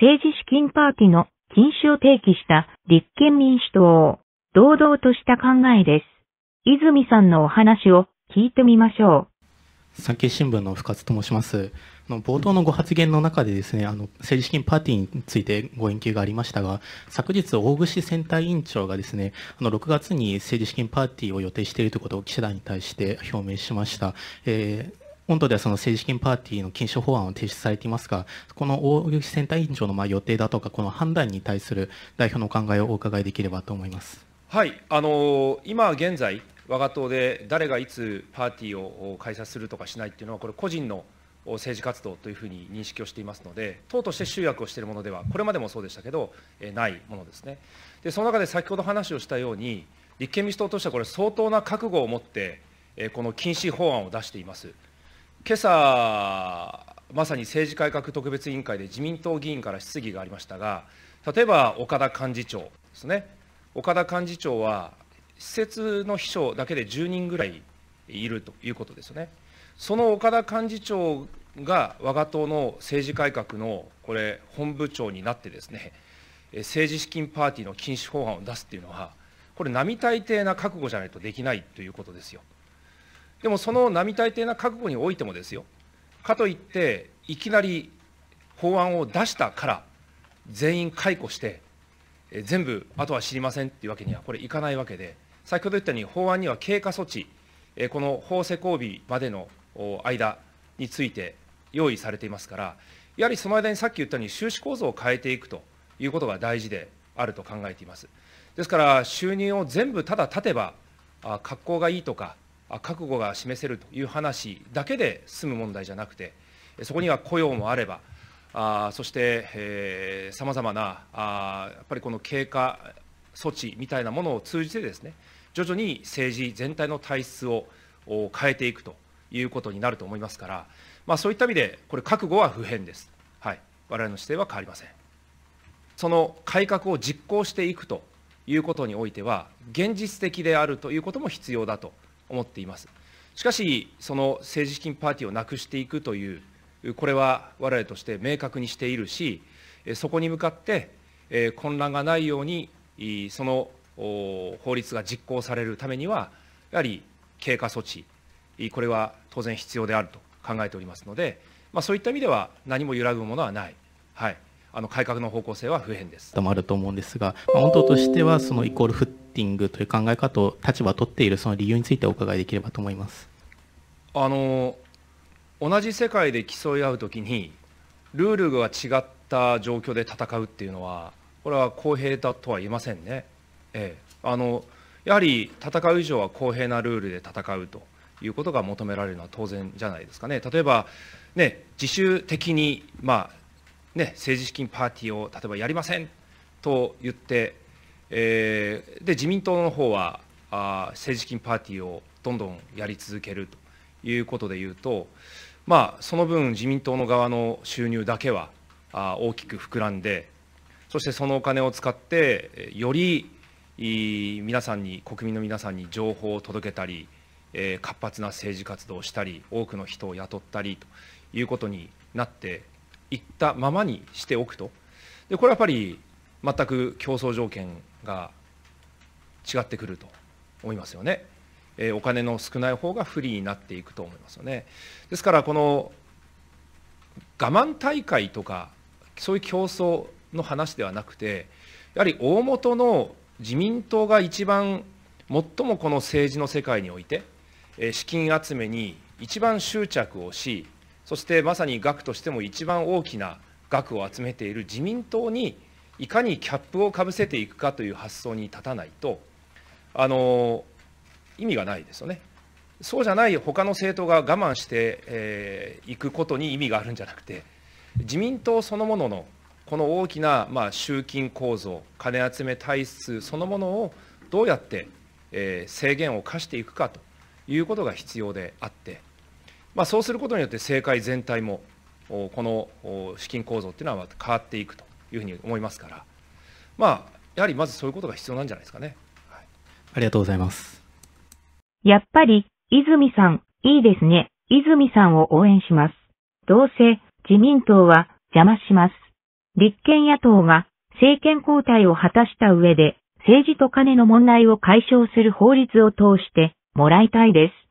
政治資金パーティーの禁止を提起した立憲民主党を堂々とした考えです。泉さんのお話を聞いてみましょう。産経新聞の深津と申します。冒頭のご発言の中でですね、あの政治資金パーティーについてご言及がありましたが、昨日、大串選対委員長がですね、あの6月に政治資金パーティーを予定しているということを記者団に対して表明しました。えー本土ではその政治資金パーティーの禁止法案を提出されていますが、この大吉選対委員長のまあ予定だとか、この判断に対する代表のお考えをお伺いできればと思います。はい、あの今現在、我が党で誰がいつパーティーを開催するとかしないっていうのは、これ、個人の政治活動というふうに認識をしていますので、党として集約をしているものでは、これまでもそうでしたけど、えないものですね。で、その中で先ほど話をしたように、立憲民主党としてはこれ、相当な覚悟を持って、えこの禁止法案を出しています。今朝まさに政治改革特別委員会で自民党議員から質疑がありましたが、例えば岡田幹事長ですね、岡田幹事長は、施設の秘書だけで10人ぐらいいるということですよね。その岡田幹事長が我が党の政治改革のこれ、本部長になってですね、政治資金パーティーの禁止法案を出すっていうのは、これ、並大抵な覚悟じゃないとできないということですよ。でもその並大抵な覚悟においてもですよかといっていきなり法案を出したから全員解雇して全部あとは知りませんっていうわけにはこれいかないわけで先ほど言ったように法案には経過措置この法施行日までの間について用意されていますからやはりその間にさっき言ったように収支構造を変えていくということが大事であると考えていますですから収入を全部ただ立てば格好がいいとか覚悟が示せるという話だけで済む問題じゃなくて、そこには雇用もあれば、あそしてさまざまなあ、やっぱりこの経過措置みたいなものを通じてですね、徐々に政治全体の体質を変えていくということになると思いますから、まあ、そういった意味で、これ、覚悟は不変です。はい、我々の姿勢は変わりません。その改革を実行していくということにおいては、現実的であるということも必要だと。思っています。しかし、その政治資金パーティーをなくしていくという、これは我々として明確にしているし、そこに向かって混乱がないように、その法律が実行されるためには、やはり経過措置、これは当然必要であると考えておりますので、まあ、そういった意味では何も揺らぐものはない。はいあの改革の方向性は不変です。あると思うんですが、まあ、本当としてはそのイコールティングという考え方を立場を取っているその理由についてお伺いできればと思いますあの同じ世界で競い合うときにルールが違った状況で戦うっていうのはこれは公平だとは言えませんね。ええ、あのやはり戦う以上は公平なルールで戦うということが求められるのは当然じゃないですかね。例えば、ね、自主的に、まあね、政治資金パーティーを例えばやりませんと言ってえー、で自民党の方はあ政治金パーティーをどんどんやり続けるということでいうと、まあ、その分、自民党の側の収入だけはあ大きく膨らんで、そしてそのお金を使って、より皆さんに、国民の皆さんに情報を届けたり、えー、活発な政治活動をしたり、多くの人を雇ったりということになっていったままにしておくと。でこれはやっぱり全く競争条件が違ってくると思いますよね。えお金の少ない方が不利になっていくと思いますよね。ですからこの我慢大会とかそういう競争の話ではなくてやはり大元の自民党が一番最もこの政治の世界において資金集めに一番執着をしそしてまさに額としても一番大きな額を集めている自民党にいかにキャップをかぶせていくかという発想に立たないとあの意味がないですよね。そうじゃない他の政党が我慢してい、えー、くことに意味があるんじゃなくて自民党そのもののこの大きな、まあ、集金構造金集め体質そのものをどうやって、えー、制限を課していくかということが必要であって、まあ、そうすることによって政界全体もこの資金構造というのは変わっていくというふうに思いますから、まあ、やはりまずそういうことが必要なんじゃないですかね。はい、ありがとうございます。やっぱり、泉さん、いいですね。泉さんを応援します。どうせ、自民党は邪魔します。立憲野党が政権交代を果たした上で、政治と金の問題を解消する法律を通してもらいたいです。